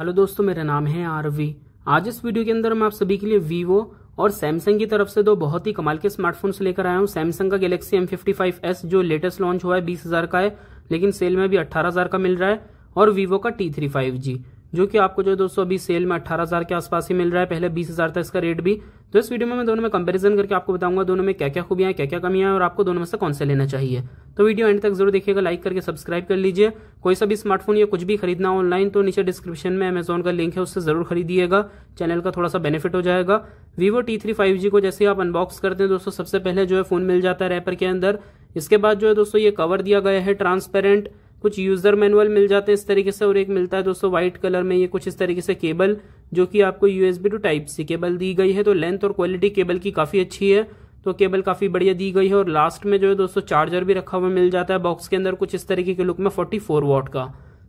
hello दोस्तों मेरा नाम है आरवी आज इस वीडियो के अंदर मैं आप सभी के लिए वीवो और सैमसंग की तरफ से दो बहुत ही कमाल के स्मार्टफोन्स लेकर आया हूँ सैमसंग का गैलेक्सी एम जो लेटेस्ट लॉन्च हुआ है बीस का है लेकिन सेल में भी अट्ठारह का मिल रहा है और वीवो का टी थ्री जो कि आपको जो है दोस्तों अभी सेल में अठारह हजार के आसपास ही मिल रहा है पहले बीस हजार था इसका रेट भी तो इस वीडियो में मैं दोनों में कंपैरिजन करके आपको बताऊंगा दोनों में क्या क्या खूबियां क्या क्या कमियां हैं और आपको दोनों में से कौन सा लेना चाहिए तो वीडियो एंड तक जरूर देखिएगा लाइक करके सब्सक्राइब कर लीजिए कोई सा भी स्मार्टफोन या कुछ भी खरीदना ऑनलाइन तो नीचे डिस्क्रिप्शन में अमेजोन का लिंक है उससे जरूर खरीदिएगा चैनल का थोड़ा सा बेनिफिट हो जाएगा Vivo T three five G को जैसे आप अनबॉक्स करते हैं दोस्तों सबसे पहले जो है फोन मिल जाता है रैपर के अंदर इसके बाद जो है दोस्तों ये कवर दिया गया है ट्रांसपेरेंट कुछ यूजर मैनुअल मिल जाते हैं इस तरीके से और एक मिलता है दोस्तों व्हाइट कलर में ये कुछ इस तरीके से केबल जो कि आपको USB to type C cable दी गई है तो लेंथ और क्वालिटी केबल की काफी अच्छी है तो केबल काफी बढ़िया दी गई है और लास्ट में जो है दोस्तों चार्जर भी रखा हुआ मिल जाता है बॉक्स के अंदर कुछ इस तरीके के लुक में फोर्टी फोर वॉट का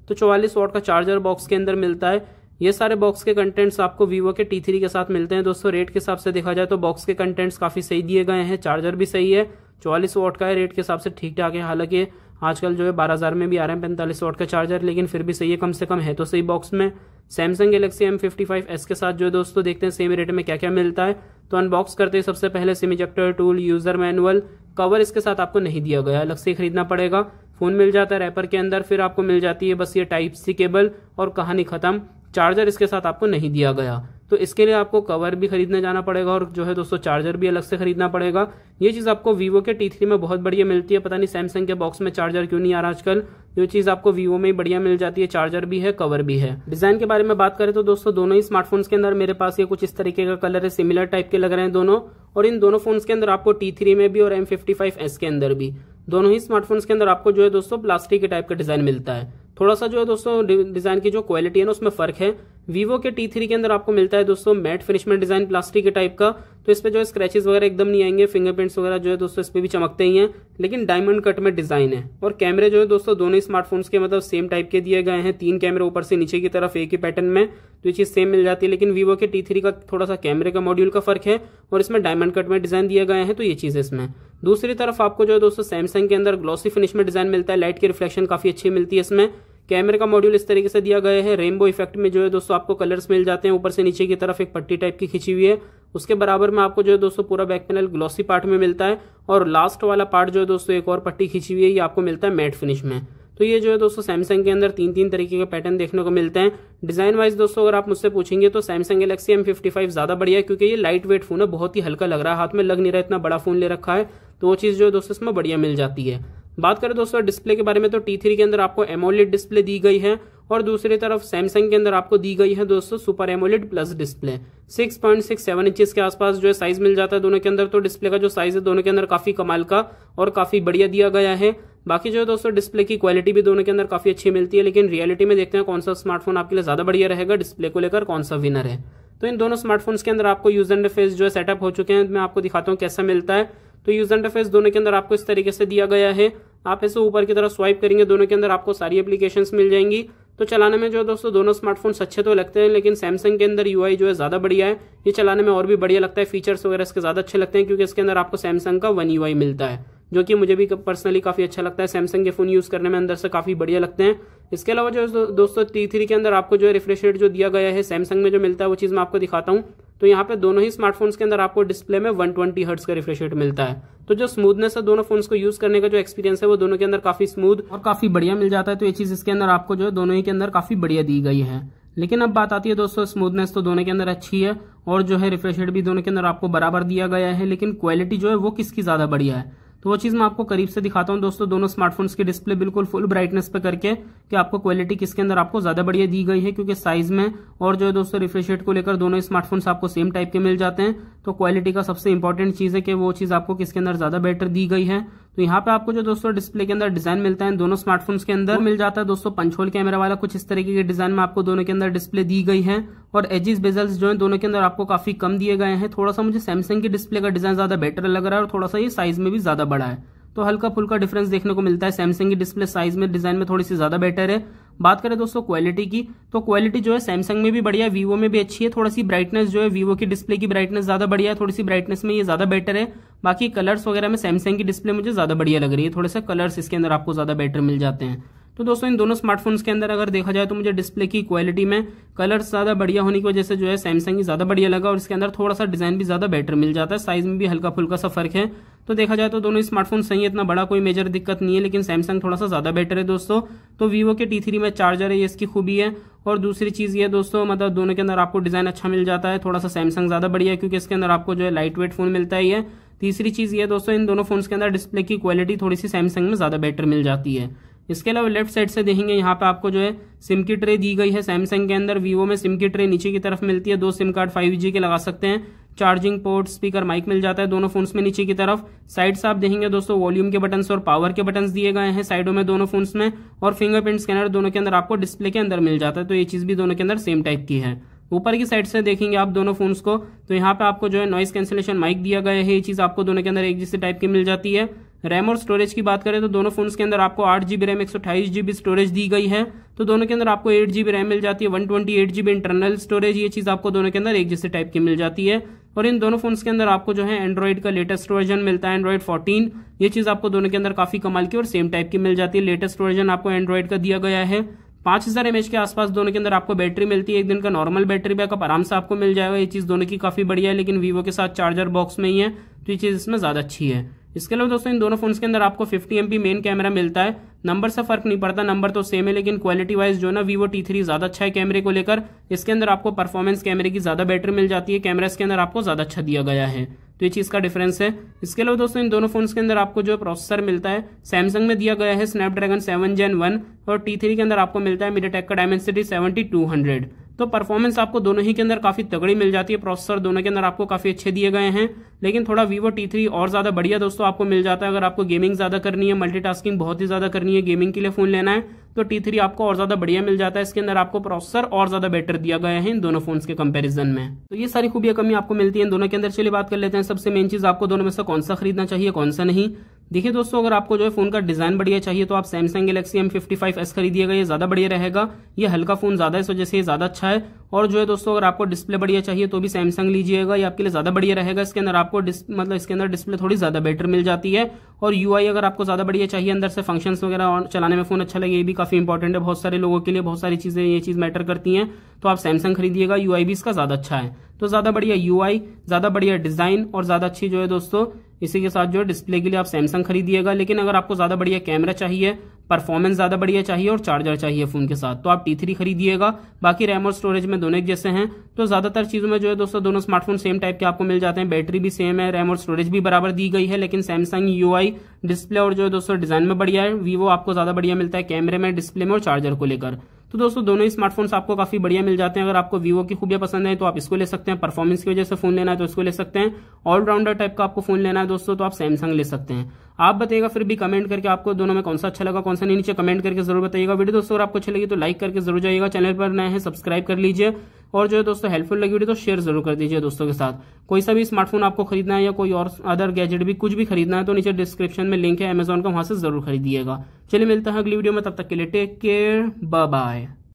तो चौवालीस वॉट का चार्जर बॉक्स के अंदर मिलता है ये सारे बॉक्स के कंटेंट्स आपको वीवो के टी थ्री के साथ मिलते हैं दोस्तों रेट के हिसाब से देखा जाए तो बॉक्स के कंटेंट्स काफी सही दिए गए हैं चार्जर भी सही है चौवालीस वॉट का है रेट के हिसाब से ठीक ठाक है हालांकि आजकल जो है बारह हज़ार में भी आ रहे हैं पैंतालीस वाट का चार्जर लेकिन फिर भी सही है कम से कम है तो सही बॉक्स में Samsung Galaxy M fifty five S के साथ जो है दोस्तों देखते हैं सेम रेट में क्या क्या मिलता है तो अनबॉक्स करते हैं सबसे पहले SIM ejector tool user manual cover इसके साथ आपको नहीं दिया गया अलग से खरीदना पड़ेगा फोन मिल जाता है रैपर के अंदर फिर आपको मिल जाती है बस ये टाइप सी केबल और कहानी खत्म चार्जर इसके साथ आपको नहीं दिया गया तो इसके लिए आपको कवर भी खरीदने जाना पड़ेगा और जो है दोस्तों चार्जर भी अलग से खरीदना पड़ेगा ये चीज़ आपको वीवो के टी थ्री में बहुत बढ़िया मिलती है पता नहीं सैमसंग के बॉक्स में चार्जर क्यों नहीं आ रहा आजकल जो चीज़ आपको वीवो में ही बढ़िया मिल जाती है चार्जर भी है कवर भी है डिजाइन के बारे में बात करें तो दोस्तों दोनों ही स्मार्टफोन्स के अंदर मेरे पास ये कुछ इस तरीके का कलर है सिमिलर टाइप के लग रहे हैं दोनों और इन दोनों फोन्स के अंदर आपको टी थ्री में भी और एम फिफ्टी फाइव एस के अंदर भी दोनों ही स्मार्टफोन्स के अंदर आपको जो है दोस्तों प्लास्टिक के टाइप का डिजाइन मिलता है थोड़ा सा जो है दोस्तों डिज़ाइन की जो क्वालिटी है ना उसमें फ़र्क है वीवो के टी थ्री के अंदर आपको मिलता है दोस्तों मैट फिनिश में डिज़ाइन प्लास्टिक के टाइप का तो इस पर जो है स्क्रैचेज वगैरह एकदम नहीं आएंगे फिंगरप्रिंट्स वगैरह जो है दोस्तों इस पर भी चमकते ही हैं लेकिन डायमंड कट में डिज़ाइन है और कैमरे जो है दोस्तों दोनों स्मार्टफोन्स के मतलब सेम टाइप के दिए गए हैं तीन कैमरे ऊपर से नीचे की तरफ एक ही पैटर्न में तो ये चीज़ सेम मिल जाती है लेकिन वीवो के टी थ्री का थोड़ा सा कैमरे का मॉड्यूल का फ़र्क है और इसमें डायमंड कट में डिज़ाइन दिए गए हैं तो ये चीज़ इसमें दूसरी तरफ आपको जो है दोस्तों सैमसंग के अंदर ग्लॉसी फिनिश में डिज़ाइन मिलता है लाइट की रिफ्लेक्शन काफ़ी अच्छी मिलती है इसमें कैमरे का मॉड्यूल इस तरीके से दिया गया है रेनबो इफेक्ट में जो है दोस्तों आपको कलर्स मिल जाते हैं ऊपर से नीचे की तरफ एक पट्टी टाइप की खींची हुई है उसके बराबर में आपको जो है दोस्तों पूरा बैक पैनल ग्लॉसी पार्ट में मिलता है और लास्ट वाला पार्ट जो है दोस्तों एक और पट्टी खींची हुई है ये आपको मिलता है मैट फिनिश में तो ये जो है दोस्तों सैमसंग के अंदर तीन तीन तरीके के पैटर्न देखने को मिलते हैं डिजाइन वाइज दोस्तों अगर आप मुझसे पूछेंगे तो Samsung Galaxy M fifty five ज्यादा बढ़िया है क्योंकि ये लाइट वेट फोन है बहुत ही हल्का लग रहा है हाथ में लग नहीं रहा इतना बड़ा फोन ले रखा है तो वो चीज़ जो है दोस्तों इसमें बढ़िया मिल जाती है बात करें दोस्तों डिस्प्ले के बारे में तो टी थ्री के अंदर आपको एमोलेट डिस्प्ले दी गई है और दूसरी तरफ सैमसंग के अंदर आपको दी गई है दोस्तों super AMOLED plus display 6.67 inches के आसपास जो है साइज मिल जाता है दोनों के अंदर तो डिस्प्ले का जो साइज है दोनों के अंदर काफी कमाल का और काफी बढ़िया दिया गया है बाकी जो है दोस्तों डिस्प्ले की क्वालिटी भी दोनों के अंदर काफी अच्छी मिलती है लेकिन रियलिटी में देखते हैं कौन सा स्मार्टफोन आपके लिए ज्यादा बढ़िया रहेगा डिस्प्ले को लेकर कौन सा विनर है तो इन दोनों स्मार्टफोन्स के अंदर आपको यूज एंड फेस जो है सेटअप हो चुके हैं मैं आपको दिखाता हूँ कैसा मिलता है तो यूज एंड फेस दोनों के अंदर आपको इस तरीके से दिया गया है आप ऐसे ऊपर की तरफ स्वाइप करेंगे दोनों के अंदर आपको सारी एप्लीकेशन मिल जाएंगी तो चलाने में जो है दोस्तों दोनों स्मार्टफोन अच्छे तो लगते हैं लेकिन सैमसंग के अंदर यूआई जो है ज़्यादा बढ़िया है ये चलाने में और भी बढ़िया लगता है फीचर्स वगैरह इसके ज़्यादा अच्छे लगते हैं क्योंकि इसके अंदर आपको सैमसंग का वन यूआई मिलता है जो कि मुझे भी पर्सनली काफ़ी अच्छा लगता है सैमसंग के फ़ोन यूज़ करने में अंदर से काफ़ी बढ़िया लगते हैं इसके अलावा जो दोस्तों टी थ्री के अंदर आपको जो है रिफ्रेश रेट जो दिया गया है सैमसंग में जो मिलता है वो चीज़ मैं आपको दिखाता हूँ तो यहाँ पे दोनों ही स्मार्टफोन्स के अंदर आपको डिस्प्ले में 120 ट्वेंटी हर्ट्स का रिफ्रेश रेट मिलता है तो जो स्मूथनेस है दोनों फोन्स को यूज करने का जो एक्सपीरियंस है वो दोनों के अंदर काफी स्मूथ और काफी बढ़िया मिल जाता है तो ये चीज इसके अंदर आपको जो है दोनों ही के अंदर काफी बढ़िया दी गई है लेकिन अब बात आती है दोस्तों स्मूथनेस तो दोनों के अंदर अच्छी है और जो है रिफ्रेश रेट भी दोनों के अंदर आपको बराबर दिया गया है लेकिन क्वालिटी जो है वो किसकी ज्यादा बढ़िया है तो वो चीज़ मैं आपको करीब से दिखाता हूँ दोस्तों दोनों स्मार्टफोन्स की डिस्प्ले बिल्कुल फुल ब्राइटनेस पे करके कि आपको क्वालिटी किसके अंदर आपको ज़्यादा बढ़िया दी गई है क्योंकि साइज़ में और जो है दोस्तों रिफ्रेश को लेकर दोनों स्मार्टफोन्स आपको सेम टाइप के मिल जाते हैं तो क्वालिटी का सबसे इंपॉर्टेंट चीज़ है कि वो चीज़ आपको किसके अंदर ज़्यादा बेटर दी गई है तो यहाँ पे आपको जो दोस्तों डिस्प्ले के अंदर डिजाइन मिलता है दोनों स्मार्टफोन्स के अंदर मिल जाता है दोस्तों पंचोल कैमरा वाला कुछ इस तरीके के डिजाइन में आपको दोनों के अंदर डिस्प्ले दी गई है और एजिस बेजल्स जो है दोनों के अंदर आपको काफी कम दिए गए हैं थोड़ा सा मुझे सैमसंग की डिस्प्ले का डिजाइन ज्यादा बेटर लग रहा है और थोड़ा सा ये साइज में भी ज्यादा बड़ा है तो हल्का फुल्का डिफरेंस देखने को मिलता है सैमसंग की डिस्प्ले साइज में डिजाइन में थोड़ी सी ज्यादा बेटर है बात करें दोस्तों क्वालिटी की तो क्वालिटी जो है सैमसंग में भी बढ़िया वीवो में भी अच्छी है थोड़ी सी ब्राइटनेस जो है वीवो की डिस्प्ले की ब्राइटनेस ज्यादा बढ़िया है थोड़ी सी ब्राइटनेस में ये ज्यादा बेटर है बाकी कलर्स वगैरह में सैमसंग की डिस्प्ले मुझे ज्यादा बढ़िया लग रही है थोड़े से कलर्स इसके अंदर आपको ज्यादा बेटर मिल जाते हैं तो दोस्तों इन दोनों स्मार्टफोन्स के अंदर अगर देखा जाए तो मुझे डिस्प्ले की क्वालिटी में कलर ज़्यादा बढ़िया होने की वजह से जो है सैमसंग ही ज़्यादा बढ़िया लगा और इसके अंदर थोड़ा सा डिज़ाइन भी ज़्यादा बेटर मिल जाता है साइज़ में भी हल्का फुल्का सा फर्क है तो देखा जाए तो दोनों स्मार्टफोन सही है इतना बड़ा कोई मेजर दिक्कत नहीं है लेकिन सैमसंग थोड़ा सा ज़्यादा बेटर है दोस्तों तो वीवो के टी थ्री में चार्जर है इसकी खूबी है और दूसरी चीज़ ये दोस्तों मतलब दोनों के अंदर आपको डिज़ाइन अच्छा मिल जाता है थोड़ा सा सैमसंग ज़्यादा बढ़िया है क्योंकि इसके अंदर आपको जो है लाइट वेट फ़ोन मिलता ही है तीसरी चीज़ ये दोस्तों इन दोनों फ़ोन्स के अंदर डिस्प्ले की क्वालिटी थोड़ी सी सैमसंग में ज़्यादा बेटर मिल जाती है इसके अलावा लेफ्ट साइड से देखेंगे यहाँ पे आपको जो है सिम की ट्रे दी गई है सैमसंग के अंदर वीवो में सिम की ट्रे नीचे की तरफ मिलती है दो सिम कार्ड फाइव के लगा सकते हैं चार्जिंग पोर्ट स्पीकर माइक मिल जाता है दोनों फोन्स में नीचे की तरफ साइड्स आप देखेंगे दोस्तों वॉल्यूम के बटन और पावर के बटन दिए गए हैं साइडों में दोनों फोन्स में और फिंगरप्रिंट स्कैनर दोनों के अंदर आपको डिस्प्ले के अंदर मिल जाता है तो ये चीज़ भी दोनों के अंदर सेम टाइप की है ऊपर की साइड से देखेंगे आप दोनों फोन्स को तो यहाँ पे आपको जो है नॉइस कैंसिलेशन माइक दिया गया है ये चीज़ आपको दोनों के अंदर एक जैसे टाइप की मिल जाती है रैम और स्टोरेज की बात करें तो दोनों फोन के अंदर आपको आठ जीबी रैम एक सौ अट्ठाईस जीबी स्टोरेज दी गई है तो दोनों के अंदर आपको एट जीबी रैम मिल जाती है one twenty eight GB internal storage ये चीज़ आपको दोनों के अंदर एक जैसे टाइप की मिल जाती है और इन दोनों फोन्स के अंदर आपको जो है एंड्रॉइड का लेटेस्ट वर्जन मिलता है एंड्रॉइड फोर्टीन ये चीज़ आपको दोनों के अंदर काफ़ी कमाल की और सेम टाइप की मिल जाती है लेटेस्ट वर्जन आपको एंड्रॉइड का दिया गया है पाँच हज़ार एम के आसपास दोनों के अंदर आपको बैटरी मिलती है एक दिन का नॉर्मल बैटरी बैकअप आराम से आपको मिल जाएगा ये चीज़ दोनों की काफ़ी बढ़िया है लेकिन वीवो के साथ चार्जर बॉक्स में ही है तो ये चीज़ इसमें ज़्यादा अच्छी है इसके अलावा दोस्तों इन दोनों फोन के अंदर आपको फिफ्टी एम मेन कैमरा मिलता है नंबर से फर्क नहीं पड़ता नंबर तो सेम है लेकिन क्वालिटी वाइज जो ना वीवो टी थ्री ज्यादा अच्छा है कैमरे को लेकर इसके अंदर आपको परफॉर्मेंस कैमरे की ज्यादा बैटरी मिल जाती है कैमरा इसके अंदर आपको ज्यादा अच्छा दिया गया है तो ये चीज़ का डिफरेंस है इसके अलावा दोस्तों इन दोनों फोन के अंदर आपको जो प्रोसेसर मिलता है सैमसंग में दिया गया है स्नैपड्रैगन सेवन जेन वन और टी थ्री के अंदर आपको मिलता है मीडियाटेक का डायमेंसिटी सेवेंटी टू हंड्रेड तो परफॉर्मेंस आपको दोनों ही के अंदर काफ़ी तगड़ी मिल जाती है प्रोसेसर दोनों के अंदर आपको काफ़ी अच्छे दिए गए हैं लेकिन थोड़ा वीवो टी थ्री और ज़्यादा बढ़िया दोस्तों आपको मिल जाता है अगर आपको गेमिंग ज़्यादा करनी है मल्टीटास्किंग बहुत ही ज़्यादा करनी है गेमिंग के लिए फ़ोन लेना है तो टी थ्री आपको और ज़्यादा बढ़िया मिल जाता है इसके अंदर आपको प्रोसेसर और ज़्यादा बेटर दिया गया है इन दोनों फोन के कंपेरिजन में तो ये सारी खूबियां कमी आपको मिलती है दोनों के अंदर चलिए बात कर लेते हैं सबसे मेन चीज़ आपको दोनों में से कौन सा खरीदना चाहिए कौन सा नहीं देखिए दोस्तों अगर आपको जो है फोन का डिजाइन बढ़िया चाहिए तो आप Samsung Galaxy M fifty five S खरीदिएगा ये ज्यादा बढ़िया रहेगा ये हल्का फोन ज्यादा इस वजह से ज्यादा अच्छा है और जो है दोस्तों अगर आपको डिस्प्ले बढ़िया चाहिए तो भी सैमसंग लीजिएगा ये आपके लिए ज्यादा बढ़िया रहेगा इसके अंदर आपको मतलब इसके अंदर डिस्प्ले थोड़ी ज्यादा बेटर मिल जाती है और यू अगर आपको ज्यादा बढ़िया चाहिए अंदर से फंक्शन वगैरह और चलाने में फोन अच्छा लगे ये भी काफी इंपॉर्टेंट है बहुत सारे लोगों के लिए बहुत सारी चीजें ये चीज मैटर करती है तो आप सैमसंग खरीदिएगा यू भी इसका ज्यादा अच्छा है तो ज्यादा बढ़िया यू ज्यादा बढ़िया डिजाइन और ज्यादा अच्छी जो है दोस्तों इसी के साथ जो है डिस्प्ले के लिए आप सैमसंग खरीदिएगा लेकिन अगर आपको ज़्यादा बढ़िया कैमरा चाहिए परफॉर्मेंस ज़्यादा बढ़िया चाहिए और चार्जर चाहिए फ़ोन के साथ तो आप टी थ्री खरीदिएगा बाकी रैम और स्टोरेज में दोनों एक जैसे हैं तो ज़्यादातर चीज़ों में जो है दोस्तों दोनों स्मार्टफोन सेम टाइप के आपको मिल जाते हैं बैटरी भी सेम है रैम और स्टोरेज भी बराबर दी गई है लेकिन सैमसंग यू डिस्प्ले और जो है दोस्तों डिज़ाइन में बढ़िया है वीवो आपको ज़्यादा बढ़िया मिलता है कैमरे में डिस्प्ले में और चार्जर को लेकर तो दोस्तों दोनों ही स्मार्टफोन्स आपको काफी बढ़िया मिल जाते हैं अगर आपको वीवो की खूबियां पसंद है तो आप इसको ले सकते हैं परफॉर्मेंस की वजह से फोन लेना है तो इसको ले सकते हैं ऑलराउंडर टाइप का आपको फोन लेना है दोस्तों तो आप सैमसंग ले सकते हैं आप बताइएगा फिर भी कमेंट करके आपको दोनों में कौन सा अच्छा लगा कौन सा नहीं नीचे कमेंट करके जरूर बताइएगा वीडियो दोस्तों अगर आपको अच्छी लगी तो लाइक करके जरूर जाइएगा चैनल पर नए हैं सब्सक्राइब कर लीजिए और जो है दोस्तों हेल्पफुल लगी हुई तो शेयर जरूर कर दीजिए दोस्तों के साथ कोई सा भी स्मार्टफोन आपको खरीदना है या कोई और अदर गैजेट भी कुछ भी खरीदना है तो नीचे डिस्क्रिप्शन में लिंक है अमेजोन का वहां से जरूर खरीदिएगा चलिए मिलता है अगली वीडियो में तब तक के लिए टेक केयर बाय